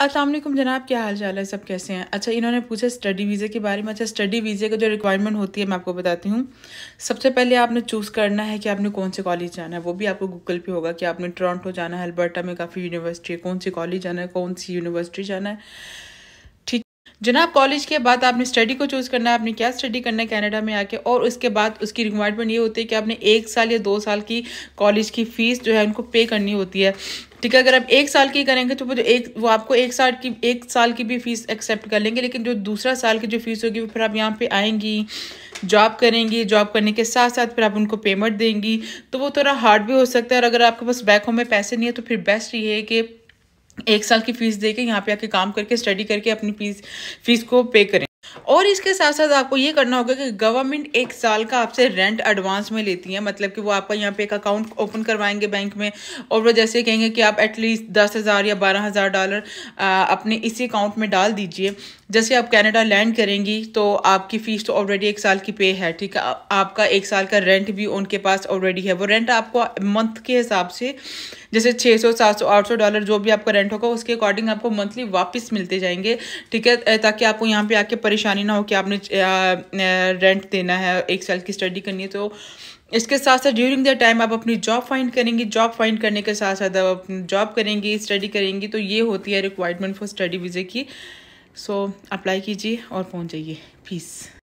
असलम जनाब क्या हाल चाल है सब कैसे हैं अच्छा इन्होंने पूछा स्टडी वीज़े के बारे में अच्छा स्टडी वीज़े का जो रिक्वायरमेंट होती है मैं आपको बताती हूँ सबसे पहले आपने चूज़ करना है कि आपने कौन से कॉलेज जाना है वो भी आपको गूगल पे होगा कि आपने टोरंटो जाना है अल्बर्टा में काफ़ी यूनिवर्सिटी है कौन सी कॉलेज जाना है कौन सी यूनिवर्सिटी जाना है ठीक जनाब कॉलेज के बाद आपने स्टडी को चूज़ करना है आपने क्या स्टडी करना है कैनेडा में आके और उसके बाद उसकी रिक्वायरमेंट ये होती है कि आपने एक साल या दो साल की कॉलेज की फ़ीस जो है उनको पे करनी होती है ठीक है अगर आप एक साल की करेंगे तो वो जो एक वो आपको एक साल की एक साल की भी फ़ीस एक्सेप्ट कर लेंगे लेकिन जो दूसरा साल की जो फ़ीस होगी वो फिर आप यहाँ पे आएंगी जॉब करेंगी जॉब करने के साथ साथ फिर आप उनको पेमेंट देंगी तो वो थोड़ा हार्ड भी हो सकता है और अगर आपके पास बैक होम में पैसे नहीं है तो फिर बेस्ट ये है कि एक साल की फ़ीस दे के यहाँ पे आके काम करके स्टडी करके अपनी फीस फीस को पे करें और इसके साथ साथ आपको ये करना होगा कि गवर्नमेंट एक साल का आपसे रेंट एडवांस में लेती है मतलब कि वो आपका यहाँ पे एक अकाउंट ओपन करवाएंगे बैंक में और वो जैसे कहेंगे कि आप एटलीस्ट दस हज़ार या बारह हज़ार डॉलर अपने इसी अकाउंट में डाल दीजिए जैसे आप कनाडा लैंड करेंगी तो आपकी फ़ीस तो ऑलरेडी एक साल की पे है ठीक है आपका एक साल का रेंट भी उनके पास ऑलरेडी है वो रेंट आपको मंथ के हिसाब से जैसे 600 700 800 डॉलर जो भी आपका रेंट होगा उसके अकॉर्डिंग आपको मंथली वापस मिलते जाएंगे ठीक है ताकि आपको यहाँ पे आके परेशान परेशानी ना हो कि आपने रेंट देना है एक साल की स्टडी करनी है तो इसके साथ साथ ड्यूरिंग द टाइम आप अपनी जॉब फाइंड करेंगी जॉब फाइंड करने के साथ साथ आप जॉब करेंगी स्टडी करेंगी तो ये होती है रिक्वायरमेंट फॉर स्टडी वीज़े की सो अप्लाई कीजिए और पहुँच जाइए पीस